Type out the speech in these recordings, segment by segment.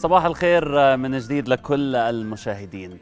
صباح الخير من جديد لكل المشاهدين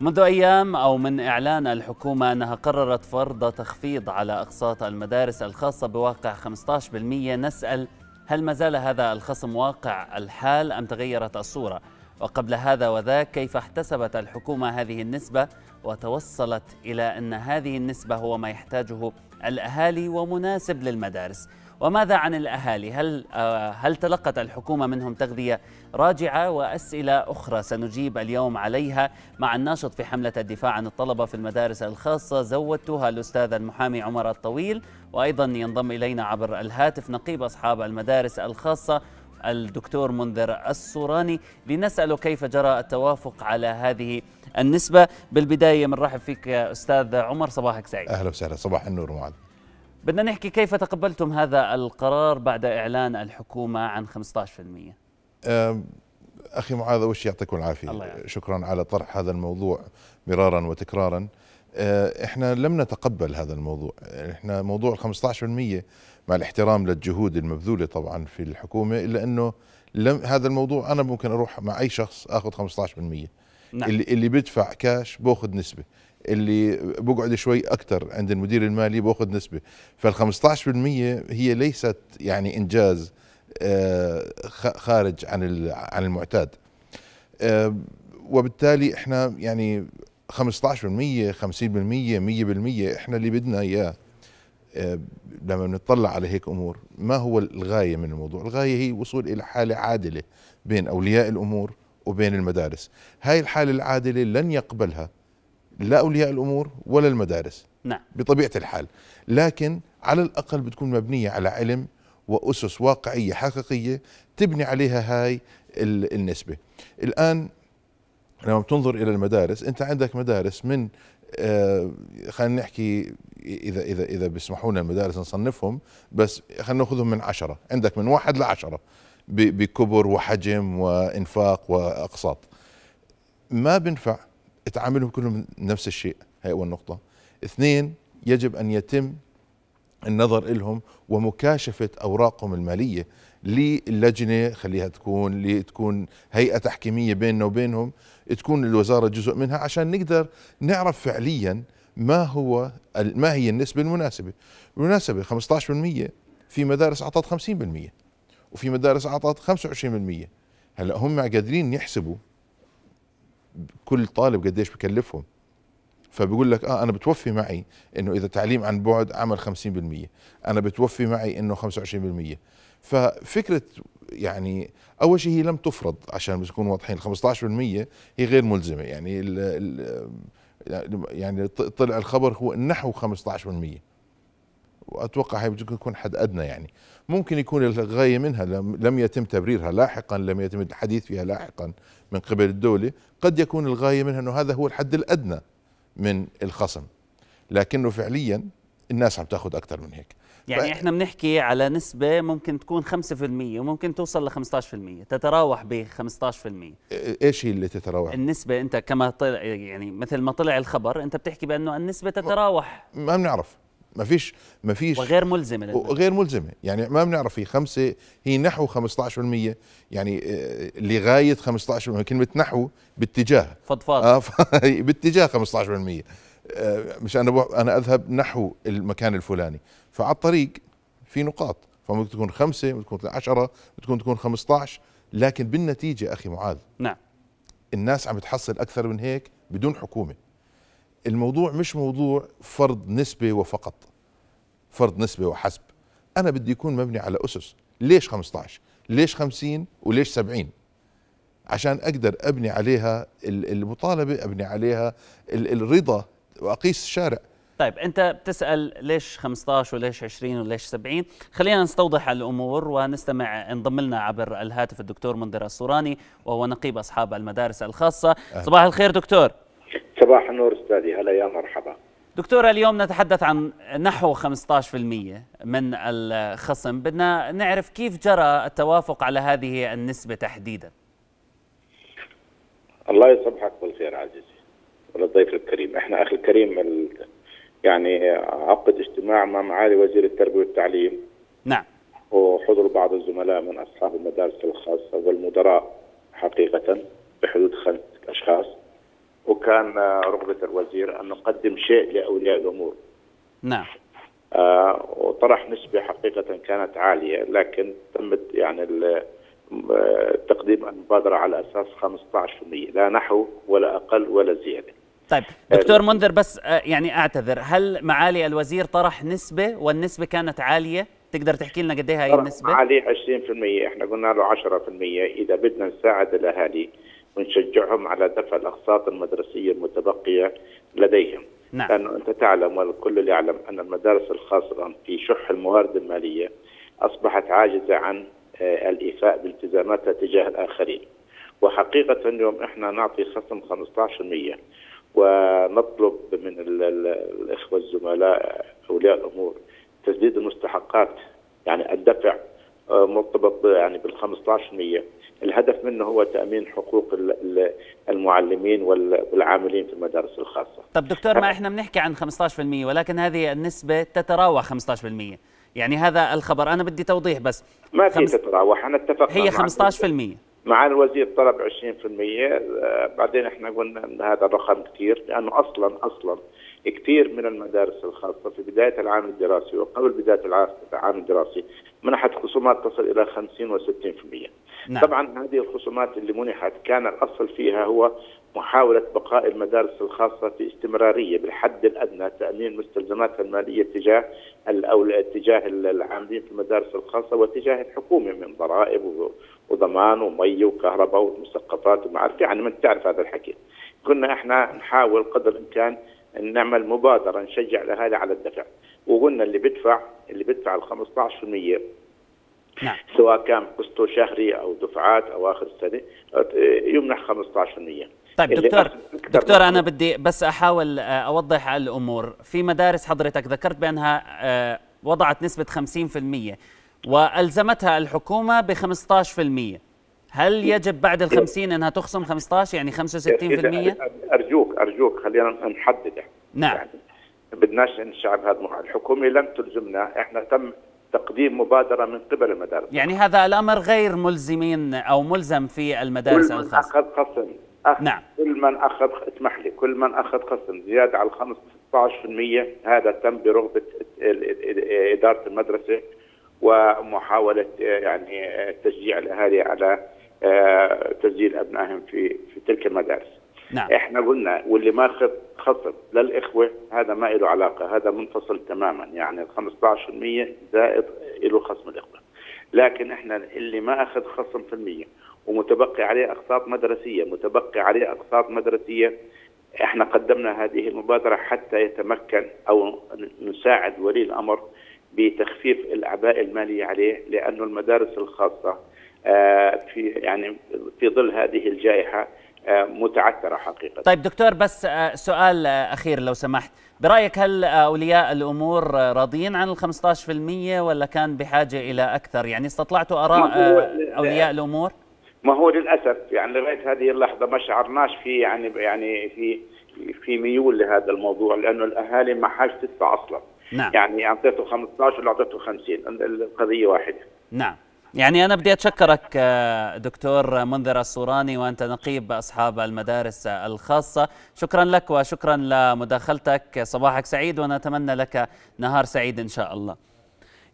منذ أيام أو من إعلان الحكومة أنها قررت فرض تخفيض على أقساط المدارس الخاصة بواقع 15% نسأل هل ما زال هذا الخصم واقع الحال أم تغيرت الصورة؟ وقبل هذا وذاك كيف احتسبت الحكومة هذه النسبة وتوصلت إلى أن هذه النسبة هو ما يحتاجه الأهالي ومناسب للمدارس؟ وماذا عن الأهالي هل, آه، هل تلقت الحكومة منهم تغذية راجعة وأسئلة أخرى سنجيب اليوم عليها مع الناشط في حملة الدفاع عن الطلبة في المدارس الخاصة زودتها الأستاذ المحامي عمر الطويل وأيضا ينضم إلينا عبر الهاتف نقيب أصحاب المدارس الخاصة الدكتور منذر الصوراني لنسأله كيف جرى التوافق على هذه النسبة بالبداية بنرحب فيك أستاذ عمر صباحك سعيد أهلا وسهلا صباح النور معلم بدنا نحكي كيف تقبلتم هذا القرار بعد إعلان الحكومة عن 15% أخي معاذ أول شيء يعطيكم العافية يعني. شكرا على طرح هذا الموضوع مرارا وتكرارا أه، احنا لم نتقبل هذا الموضوع احنا موضوع 15% مع الاحترام للجهود المبذولة طبعا في الحكومة إلا أنه لم هذا الموضوع أنا ممكن أروح مع أي شخص أخذ 15% نعم. اللي, اللي بدفع كاش باخذ نسبة اللي بقعد شوي اكثر عند المدير المالي باخذ نسبه فال 15% هي ليست يعني انجاز آه، خارج عن عن المعتاد آه، وبالتالي احنا يعني 15% 50% 100% احنا اللي بدنا اياه آه، لما بنطلع على هيك امور ما هو الغايه من الموضوع الغايه هي وصول الى حاله عادله بين اولياء الامور وبين المدارس هاي الحاله العادله لن يقبلها لا اولياء الامور ولا المدارس نعم بطبيعه الحال لكن على الاقل بتكون مبنيه على علم واسس واقعيه حقيقيه تبني عليها هاي النسبه الان لما بتنظر الى المدارس انت عندك مدارس من آه خلينا نحكي اذا اذا اذا بيسمحوا لنا المدارس نصنفهم بس خلينا ناخذهم من عشرة عندك من واحد لعشرة بكبر وحجم وانفاق واقساط ما بنفع اتعاملهم كلهم نفس الشيء هي أول نقطة اثنين يجب أن يتم النظر لهم ومكاشفة أوراقهم المالية للجنة خليها تكون لتكون هيئة تحكيمية بيننا وبينهم تكون الوزارة جزء منها عشان نقدر نعرف فعليا ما هو ما هي النسبة المناسبة بالمناسبة 15% في مدارس أعطت 50% وفي مدارس أعطت 25% هلا هم قادرين يحسبوا كل طالب قديش بكلفهم فبيقول لك اه انا بتوفي معي انه اذا تعليم عن بعد عمل 50% انا بتوفي معي انه 25% ففكره يعني اول شيء هي لم تفرض عشان بس نكون واضحين 15% هي غير ملزمه يعني الـ الـ يعني طلع الخبر هو نحو 15% واتوقع هي يكون حد ادنى يعني ممكن يكون الغايه منها لم يتم تبريرها لاحقا لم يتم الحديث فيها لاحقا من قبل الدوله قد يكون الغايه منها انه هذا هو الحد الادنى من الخصم لكنه فعليا الناس عم تاخذ اكثر من هيك يعني ف... احنا بنحكي على نسبة ممكن تكون 5% وممكن توصل ل 15% تتراوح ب 15% إيه- ايش هي اللي تتراوح؟ النسبة انت كما طلع يعني مثل ما طلع الخبر انت بتحكي بانه النسبة تتراوح ما بنعرف ما فيش ما فيش وغير ملزمه غير ملزمه يعني ما بنعرف في خمسه هي نحو 15% يعني آه، لغايه 15% كلمه نحو باتجاه فضفاض آه باتجاه 15% آه، مش انا انا اذهب نحو المكان الفلاني فعلى الطريق في نقاط فممكن تكون خمسة ممكن تكون عشرة ممكن تكون 15 لكن بالنتيجة أخي معاذ نعم الناس عم تحصل أكثر من هيك بدون حكومة الموضوع مش موضوع فرض نسبة وفقط فرض نسبة وحسب أنا بدي يكون مبني على أسس ليش 15 ليش 50 وليش 70 عشان أقدر أبني عليها المطالبة أبني عليها الرضا وأقيس الشارع طيب أنت بتسأل ليش 15 وليش 20 وليش 70 خلينا نستوضح الأمور ونستمع انضم لنا عبر الهاتف الدكتور منذر الصوراني وهو نقيب أصحاب المدارس الخاصة أهل. صباح الخير دكتور صباح النور استاذي هلا يا مرحبا دكتورة اليوم نتحدث عن نحو 15% من الخصم بدنا نعرف كيف جرى التوافق على هذه النسبة تحديدا الله يصبحك بالخير عزيزي وللضيف الكريم احنا اخي الكريم يعني عقد اجتماع مع معالي وزير التربية والتعليم نعم وحضر بعض الزملاء من اصحاب المدارس الخاصة والمدراء حقيقة بحدود خمس اشخاص وكان رغبة الوزير أن نقدم شيء لأولياء الأمور نعم آه وطرح نسبة حقيقة كانت عالية لكن تمت يعني تقديم المبادرة على أساس 15% لا نحو ولا أقل ولا زيادة طيب دكتور منذر بس آه، يعني أعتذر هل معالي الوزير طرح نسبة والنسبة كانت عالية؟ تقدر تحكي لنا قد ايه هاي النسبه؟ عليه 20% احنا قلنا له 10% اذا بدنا نساعد الاهالي ونشجعهم على دفع الاقساط المدرسيه المتبقيه لديهم. نعم. لانه انت تعلم والكل يعلم ان المدارس الخاصه الان في شح الموارد الماليه اصبحت عاجزه عن آه، الايفاء بالتزاماتها تجاه الاخرين. وحقيقه اليوم احنا نعطي خصم 15% ونطلب من الاخوه الزملاء اولياء الامور تسديد المستحقات يعني الدفع آه، مرتبط يعني بال 15% الهدف منه هو تامين حقوق المعلمين والعاملين في المدارس الخاصه. طب دكتور ما أه. احنا بنحكي عن 15% ولكن هذه النسبه تتراوح 15%. يعني هذا الخبر انا بدي توضيح بس ما في خمس... تتراوح انا اتفقنا هي 15% مع الوزير طلب 20% آه، بعدين احنا قلنا ان هذا الرقم كثير لانه اصلا اصلا كثير من المدارس الخاصه في بدايه العام الدراسي وقبل بدايه العام الدراسي منحت خصومات تصل الى 50 و60%. نعم. طبعا هذه الخصومات اللي منحت كان الاصل فيها هو محاولة بقاء المدارس الخاصة في استمرارية بالحد الأدنى تأمين مستلزماتها المالية تجاه أو تجاه العاملين في المدارس الخاصة وتجاه الحكومة من ضرائب وضمان ومي وكهرباء ومسقطات وما أعرف يعني من تعرف هذا الحكي كنا احنا نحاول قدر الإمكان أن نعمل مبادرة نشجع الأهالي على الدفع وقلنا اللي بيدفع اللي بيدفع ال 15% نعم. سواء كان قسطه شهري او دفعات او اخر السنه يمنح 15% طيب دكتور دكتور انا بدي بس احاول آه، اوضح الامور في مدارس حضرتك ذكرت بانها آه، وضعت نسبه 50% والزمتها الحكومه ب 15% هل إيه. يجب بعد إيه. ال 50 انها تخصم 15 يعني 65% ارجوك ارجوك خلينا نحدد نعم يعني بدناش الشعب هذا الحكومه لم تلزمنا احنا تم تقديم مبادرة من قبل المدارس يعني هذا الأمر غير ملزمين أو ملزم في المدارس كل من أخذ خصم أخذ أه، نعم كل من أخذ اسمح لي كل من أخذ خصم زيادة على 15% هذا تم برغبة إدارة المدرسة ومحاولة يعني تشجيع الأهالي على آه، تسجيل أبنائهم في في تلك المدارس نعم. احنا قلنا واللي ما خصم للاخوه هذا ما له علاقه هذا منفصل تماما يعني 15% زائد له خصم الاخوه لكن احنا اللي ما اخذ خصم في المية ومتبقي عليه اقساط مدرسيه متبقي عليه اقساط مدرسيه احنا قدمنا هذه المبادره حتى يتمكن او نساعد ولي الامر بتخفيف الاعباء الماليه عليه لانه المدارس الخاصه آه، في يعني في ظل هذه الجائحه متعثره حقيقه. طيب دكتور بس آه، سؤال آه، اخير لو سمحت، برايك هل آه، اولياء الامور راضيين عن ال 15% ولا كان بحاجه الى اكثر؟ يعني استطلعتوا اراء اولياء الامور؟ ما هو للاسف يعني لغايه هذه اللحظه ما شعرناش في يعني يعني في في ميول لهذا الموضوع لانه الاهالي ما حاجة تدفع اصلا. نعم. يعني اعطيته 15 ولا اعطيته 50 القضيه واحده. نعم. يعني أنا بدي أتشكرك آه، دكتور منذر الصوراني وأنت نقيب أصحاب المدارس الخاصة شكرا لك وشكرا لمداخلتك صباحك سعيد ونتمنى لك نهار سعيد إن شاء الله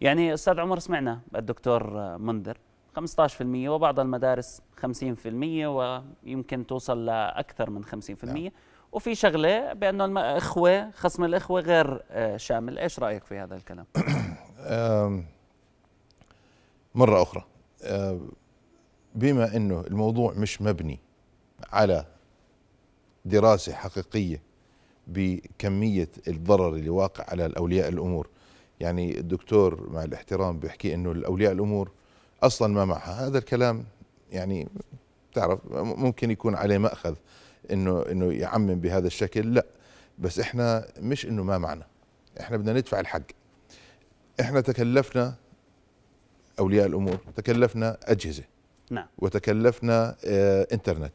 يعني أستاذ عمر سمعنا الدكتور منذر 15% وبعض المدارس 50% ويمكن توصل لأكثر من 50% نعم. وفي شغله بانه الاخوه خصم الاخوه غير آه، شامل ايش رايك في هذا الكلام مرة أخرى آه، بما أنه الموضوع مش مبني على دراسة حقيقية بكمية الضرر اللي واقع على الأولياء الأمور يعني الدكتور مع الاحترام بيحكي أنه الأولياء الأمور أصلا ما معها هذا الكلام يعني تعرف ممكن يكون عليه مأخذ انه انه يعمم بهذا الشكل لا بس احنا مش انه ما معنا احنا بدنا ندفع الحق احنا تكلفنا اولياء الامور تكلفنا اجهزه نعم وتكلفنا آه، انترنت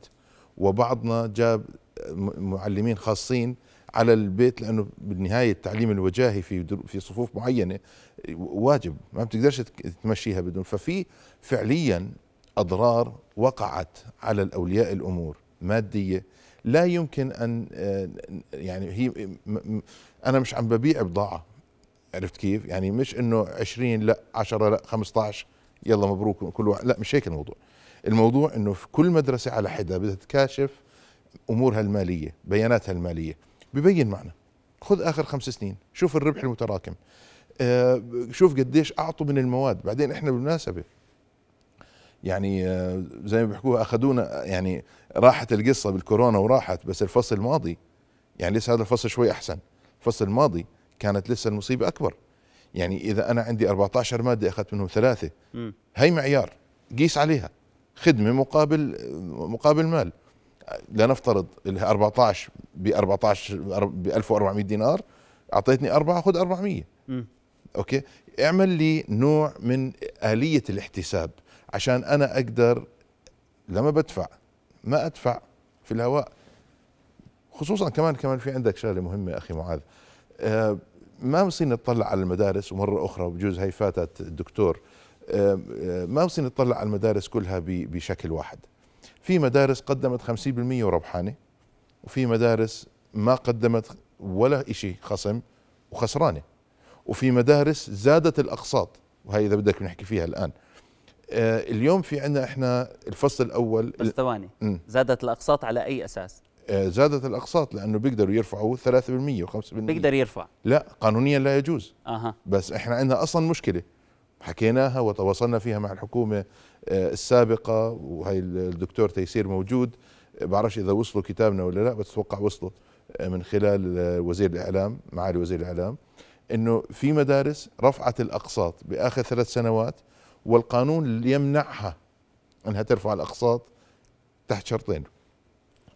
وبعضنا جاب آه، معلمين خاصين على البيت لانه بالنهايه التعليم الوجاهي في في صفوف معينه آه، واجب ما بتقدرش تمشيها بدون ففي فعليا اضرار وقعت على الاولياء الامور ماديه لا يمكن ان يعني هي انا مش عم ببيع بضاعه عرفت كيف يعني مش انه 20 لا 10 لا 15 يلا مبروك كل واحد لا مش هيك الموضوع الموضوع انه في كل مدرسه على حده بدها تكاشف امورها الماليه بياناتها الماليه ببين معنا خذ اخر خمس سنين شوف الربح المتراكم آه شوف قديش اعطوا من المواد بعدين احنا بالمناسبه يعني آه زي ما بيحكوها اخذونا يعني راحت القصه بالكورونا وراحت بس الفصل الماضي يعني لسه هذا الفصل شوي احسن الفصل الماضي كانت لسه المصيبه اكبر يعني اذا انا عندي 14 ماده اخذت منهم ثلاثه م. هي معيار قيس عليها خدمه مقابل مقابل مال لنفترض ال 14 ب 14 ب 1400 دينار اعطيتني اربعه خذ 400 م. اوكي اعمل لي نوع من اليه الاحتساب عشان انا اقدر لما بدفع ما ادفع في الهواء خصوصا كمان كمان في عندك شغله مهمه اخي معاذ آه، ما بصير نطلع على المدارس ومره اخرى بجوز هي فاتت الدكتور آه، آه، ما بصير نطلع على المدارس كلها بشكل واحد في مدارس قدمت 50% وربحانه وفي مدارس ما قدمت ولا شيء خصم وخسرانه وفي مدارس زادت الاقساط وهي اذا بدك نحكي فيها الان اليوم في عندنا احنا الفصل الاول بس ثواني زادت الاقساط على اي اساس زادت الاقساط لانه بيقدروا يرفعوا 3% و5% بيقدر يرفع لا قانونيا لا يجوز أه. بس احنا عندنا اصلا مشكله حكيناها وتواصلنا فيها مع الحكومه آه، السابقه وهي الدكتور تيسير موجود بعرفش اذا وصلوا كتابنا ولا لا بس اتوقع وصلوا آه، من خلال آه، وزير الاعلام معالي وزير الاعلام انه في مدارس رفعت الاقساط باخر ثلاث سنوات والقانون يمنعها انها ترفع الاقساط تحت شرطين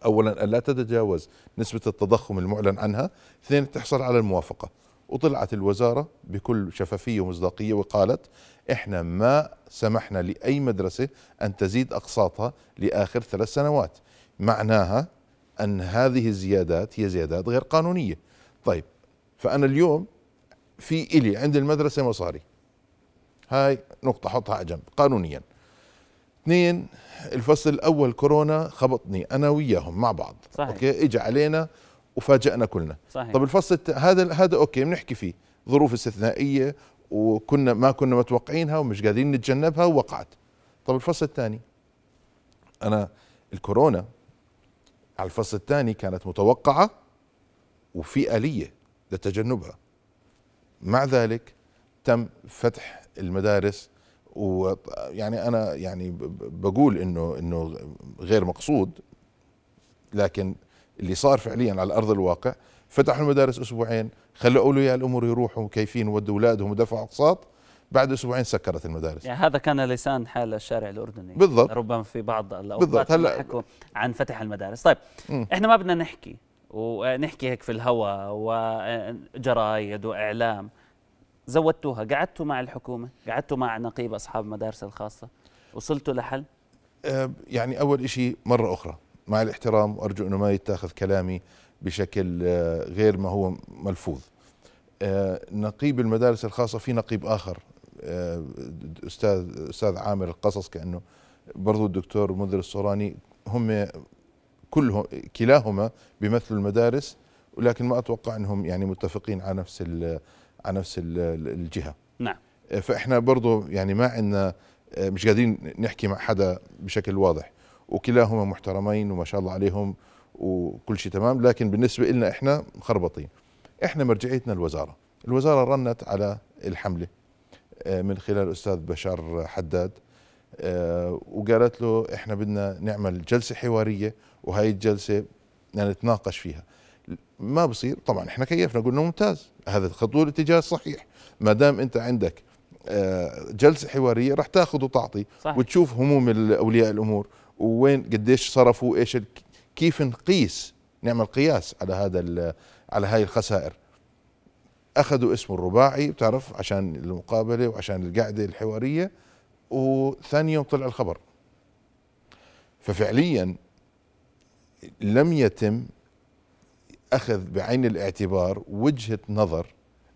اولا الا تتجاوز نسبه التضخم المعلن عنها اثنين تحصل على الموافقه وطلعت الوزاره بكل شفافيه ومصداقيه وقالت احنا ما سمحنا لاي مدرسه ان تزيد اقساطها لاخر ثلاث سنوات معناها ان هذه الزيادات هي زيادات غير قانونيه طيب فانا اليوم في الي عند المدرسه مصاري هاي نقطه حطها على جنب قانونيا اثنين الفصل الاول كورونا خبطني انا وياهم مع بعض صحيح. اوكي اجى علينا وفاجئنا كلنا صحيح. طب الفصل هذا هذا اوكي بنحكي فيه ظروف استثنائيه وكنا ما كنا متوقعينها ومش قادرين نتجنبها ووقعت طب الفصل الثاني انا الكورونا على الفصل الثاني كانت متوقعه وفي اليه لتجنبها مع ذلك تم فتح المدارس ويعني انا يعني بقول انه انه غير مقصود لكن اللي صار فعليا على ارض الواقع فتحوا المدارس اسبوعين خلوا اولياء الامور يروحوا كيفين ودوا اولادهم ودفعوا اقساط بعد اسبوعين سكرت المدارس يعني هذا كان لسان حال الشارع الاردني بالضبط ربما في بعض الاوقات هلا حكوا عن فتح المدارس طيب م. احنا ما بدنا نحكي ونحكي هيك في الهواء وجرايد واعلام زودتوها قعدتوا مع الحكومة قعدتوا مع نقيب أصحاب المدارس الخاصة وصلتوا لحل يعني أول شيء مرة أخرى مع الاحترام وأرجو أنه ما يتاخذ كلامي بشكل أه، غير ما هو ملفوظ أه، نقيب المدارس الخاصة في نقيب آخر أه، أستاذ, أستاذ عامر القصص كأنه برضو الدكتور منذر الصوراني هم كلهم كلاهما بيمثلوا المدارس ولكن ما اتوقع انهم يعني متفقين على نفس على نفس الجهه نعم آه، فاحنا برضه يعني ما عندنا آه، مش قادرين نحكي مع حدا بشكل واضح وكلاهما محترمين وما شاء الله عليهم وكل شيء تمام لكن بالنسبه لنا احنا مخربطين احنا مرجعيتنا الوزاره الوزاره رنت على الحمله آه، من خلال الاستاذ بشار حداد وقالت له احنا بدنا نعمل جلسه حواريه وهي الجلسه نتناقش فيها ما بصير طبعا احنا كيفنا قلنا ممتاز هذا الخطوه الاتجاه الصحيح ما دام انت عندك آه، جلسه حواريه راح تاخذ وتعطي صحيح. وتشوف هموم اولياء الامور وين قديش صرفوا ايش كيف نقيس نعمل قياس على هذا على هاي الخسائر اخذوا اسمه الرباعي بتعرف عشان المقابله وعشان القعده الحواريه وثاني يوم طلع الخبر ففعليا لم يتم اخذ بعين الاعتبار وجهه نظر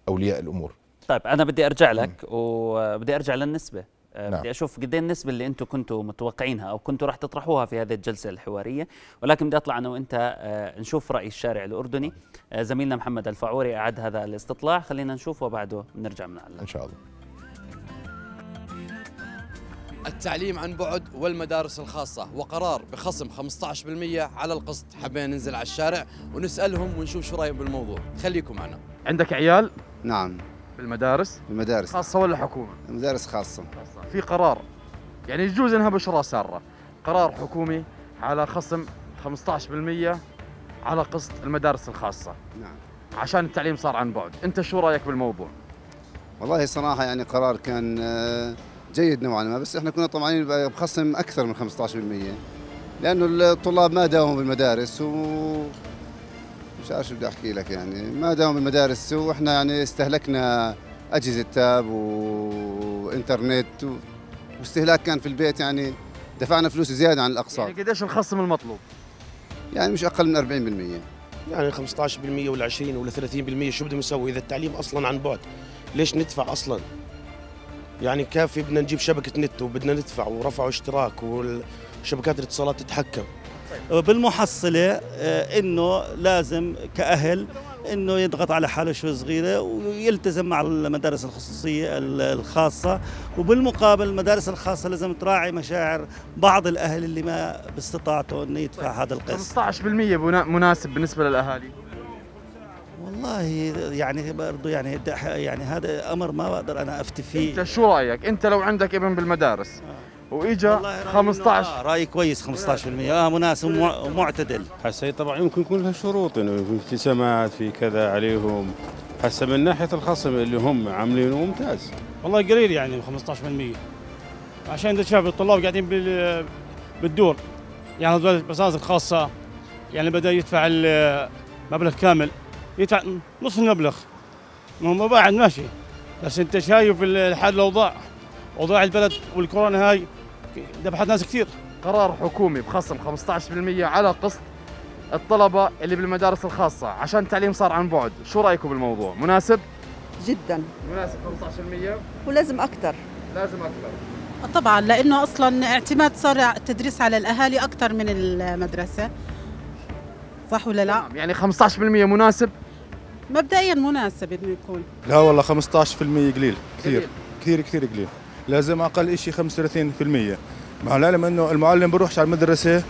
اولياء الامور طيب انا بدي ارجع لك م. وبدي ارجع للنسبه آه، نعم. بدي اشوف قد إيه النسبه اللي انتم كنتوا متوقعينها او كنتوا راح تطرحوها في هذه الجلسه الحواريه ولكن بدي اطلع انا وانت آه، نشوف راي الشارع الاردني نعم. آه، زميلنا محمد الفعوري اعد هذا الاستطلاع خلينا نشوف وبعده بنرجع بنعلق ان شاء الله التعليم عن بعد والمدارس الخاصة وقرار بخصم 15% على القسط حبينا ننزل على الشارع ونسألهم ونشوف شو رأيهم بالموضوع خليكم معنا عندك عيال؟ نعم بالمدارس؟ بالمدارس خاصة ولا حكومة؟ المدارس خاصة في قرار يعني يجوز انها بشرى سارة قرار حكومي على خصم 15% على قسط المدارس الخاصة نعم عشان التعليم صار عن بعد انت شو رايك بالموضوع والله صراحه يعني قرار كان آه، جيد نوعا ما بس احنا كنا طمعانين بخصم اكثر من 15% لانه الطلاب ما داوموا بالمدارس و مش عارف شو بدي احكي لك يعني ما داوموا بالمدارس واحنا يعني استهلكنا اجهزه تاب وانترنت و... واستهلاك كان في البيت يعني دفعنا فلوس زياده عن الاقساط يعني قديش الخصم المطلوب؟ يعني مش اقل من 40% يعني 15% ولا 20 ولا 30% شو بدهم يسوي اذا التعليم اصلا عن بعد ليش ندفع اصلا يعني كافي بدنا نجيب شبكه نت وبدنا ندفع ورفعوا اشتراك وشبكات الاتصالات تتحكم طيب، بالمحصله آه، انه لازم كاهل انه يضغط على حاله شوي صغيره ويلتزم مع المدارس الخصوصيه الخاصه وبالمقابل المدارس الخاصه لازم تراعي مشاعر بعض الاهل اللي ما باستطاعته انه يدفع طيب، هذا القسط 15% مناسب بالنسبه للاهالي والله يعني برضه يعني يعني هذا امر ما بقدر انا افتي فيه انت شو رايك انت لو عندك ابن بالمدارس آه. واجا 15 آه رايي كويس 15% اه مناسب ومعتدل هسه طبعا يمكن يكون لها شروط انه في ابتسامات في كذا عليهم هسه من ناحيه الخصم اللي هم عاملينه ممتاز والله قليل يعني 15% عشان انت شايف الطلاب قاعدين بالدور يعني المدارس الخاصه يعني بدا يدفع المبلغ كامل يدفع نص المبلغ ما هو بعد ماشي بس انت شايف الحال الاوضاع اوضاع البلد والكورونا هاي ذبحت ناس كثير قرار حكومي بخصم 15% على قسط الطلبة اللي بالمدارس الخاصة عشان التعليم صار عن بعد شو رأيكم بالموضوع مناسب؟ جدا مناسب 15% ولازم أكثر لازم أكثر طبعا لأنه أصلا اعتماد صار التدريس على الأهالي أكثر من المدرسة صح ولا لا؟ يعني 15% مناسب مبدئيا مناسب انه يكون لا والله 15% قليل كثير كثير كثير قليل لازم اقل شيء 35% مع العلم انه المعلم بروحش على المدرسه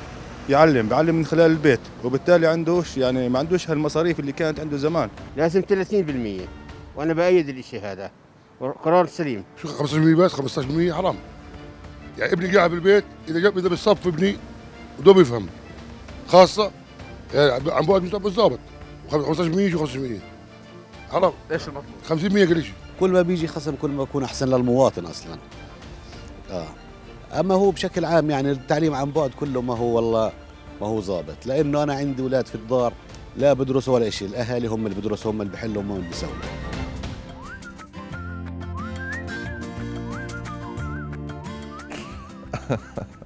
يعلم بيعلم من خلال البيت وبالتالي عندوش يعني ما عندوش هالمصاريف اللي كانت عنده زمان لازم 30% وانا بايد الشيء هذا قرار سليم شو 5% بس 15% حرام يعني ابني قاعد بالبيت اذا جاب اذا بالصف ابني ودوب يفهم خاصه يعني عن بعد مش 15% شو 500 عرفت ايش المطلوب 500 كل شيء كل ما بيجي خصم كل ما يكون احسن للمواطن اصلا اه اما هو بشكل عام يعني التعليم عن بعد كله ما هو والله ما هو ظابط لانه انا عندي اولاد في الدار لا بدرسوا ولا شيء الاهالي هم اللي بدرسوا هم اللي بحلوا هم اللي بيسووا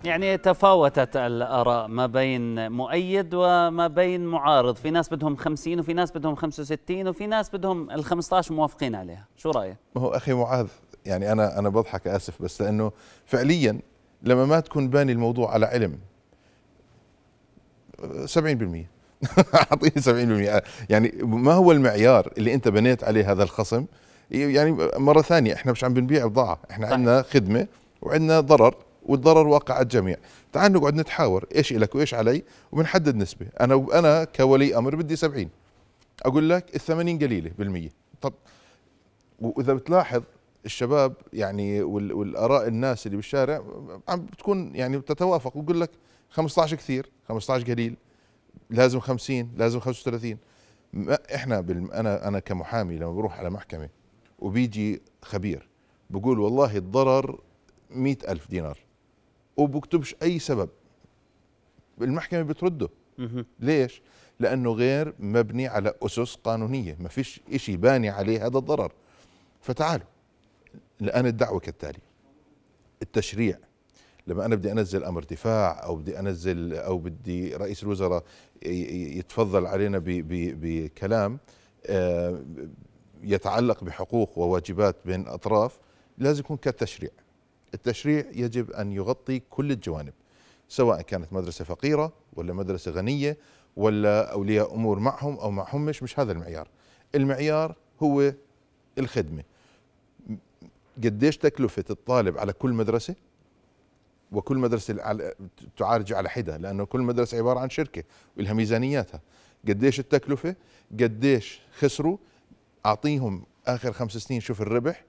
يعني تفاوتت الآراء ما بين مؤيد وما بين معارض في ناس بدهم 50 وفي ناس بدهم 65 وفي ناس بدهم ال 15 موافقين عليها شو رأيك؟ ما هو أخي معاذ يعني أنا أنا بضحك آسف بس لأنه فعليا لما ما تكون باني الموضوع على علم 70% اعطيني 70% يعني ما هو المعيار اللي انت بنيت عليه هذا الخصم يعني مره ثانيه احنا مش عم بنبيع بضاعه احنا عندنا خدمه وعندنا ضرر والضرر واقع على الجميع تعال نقعد نتحاور ايش لك وايش علي وبنحدد نسبه انا انا كولي امر بدي 70 اقول لك ال 80 قليله بالمية طب واذا بتلاحظ الشباب يعني والاراء الناس اللي بالشارع عم بتكون يعني بتتوافق ويقول لك 15 كثير 15 قليل لازم 50 لازم 35 ما احنا بالم... انا انا كمحامي لما بروح على محكمه وبيجي خبير بقول والله الضرر مئة ألف دينار وبكتبش اي سبب المحكمه بترده ليش لانه غير مبني على اسس قانونيه ما فيش شيء باني عليه هذا الضرر فتعالوا الان الدعوه كالتالي التشريع لما انا بدي انزل امر دفاع او بدي انزل او بدي رئيس الوزراء يتفضل علينا بكلام آه، يتعلق بحقوق وواجبات بين اطراف لازم يكون كالتشريع التشريع يجب أن يغطي كل الجوانب سواء كانت مدرسة فقيرة ولا مدرسة غنية ولا أولياء أمور معهم أو معهم مش مش هذا المعيار المعيار هو الخدمة قديش تكلفة الطالب على كل مدرسة وكل مدرسة تعالج على حدة لأنه كل مدرسة عبارة عن شركة ولها ميزانياتها قديش التكلفة قديش خسروا أعطيهم آخر خمس سنين شوف الربح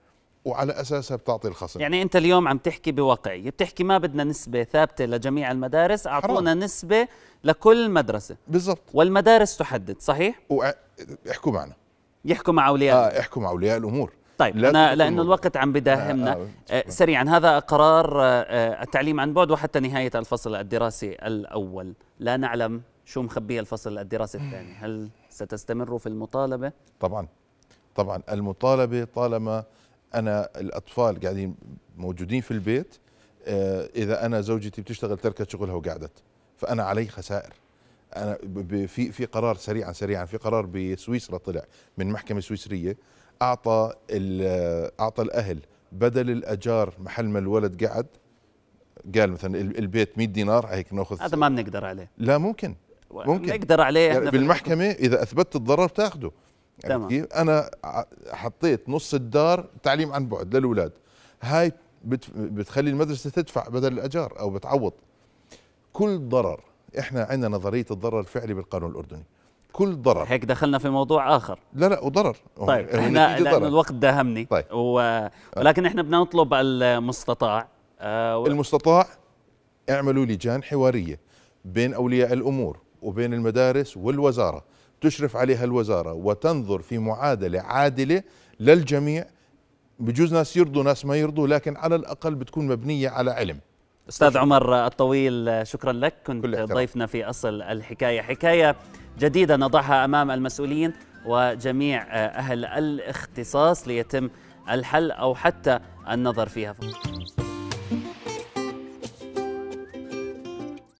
وعلى اساسها بتعطي الخصم يعني انت اليوم عم تحكي بواقعيه بتحكي ما بدنا نسبه ثابته لجميع المدارس اعطونا حرام. نسبه لكل مدرسه بالضبط والمدارس تحدد صحيح احكوا معنا يحكوا مع اولياء اه احكوا مع اولياء الامور طيب لا انا لانه الوقت عم بداهمنا آه آه, آه، سريعا هذا قرار آه،, آه التعليم عن بعد وحتى نهايه الفصل الدراسي الاول لا نعلم شو مخبيه الفصل الدراسي الثاني هل ستستمر في المطالبه طبعا طبعا المطالبه طالما انا الاطفال قاعدين موجودين في البيت آه، اذا انا زوجتي بتشتغل تركت شغلها وقعدت فانا علي خسائر انا في في قرار سريعا سريعا في قرار بسويسرا طلع من محكمه سويسريه اعطى آه، اعطى الاهل بدل الاجار محل ما الولد قعد قال مثلا البيت 100 دينار هيك ناخذ هذا ما بنقدر عليه لا ممكن ممكن نقدر عليه يعني بالمحكمه اذا اثبتت الضرر تاخذه يعني تمام كيف؟ انا حطيت نص الدار تعليم عن بعد للاولاد هاي بتخلي المدرسه تدفع بدل الاجار او بتعوض كل ضرر احنا عندنا نظريه الضرر الفعلي بالقانون الاردني كل ضرر هيك دخلنا في موضوع اخر لا لا وضرر طيب احنا لأن الوقت داهمني طيب. و... ولكن احنا بدنا نطلب المستطاع آه و... المستطاع اعملوا لجان حواريه بين اولياء الامور وبين المدارس والوزاره تشرف عليها الوزارة وتنظر في معادلة عادلة للجميع بجوز ناس يرضوا ناس ما يرضوا لكن على الأقل بتكون مبنية على علم أستاذ عمر الطويل شكرا لك كنت ضيفنا في أصل الحكاية حكاية جديدة نضعها أمام المسؤولين وجميع أهل الاختصاص ليتم الحل أو حتى النظر فيها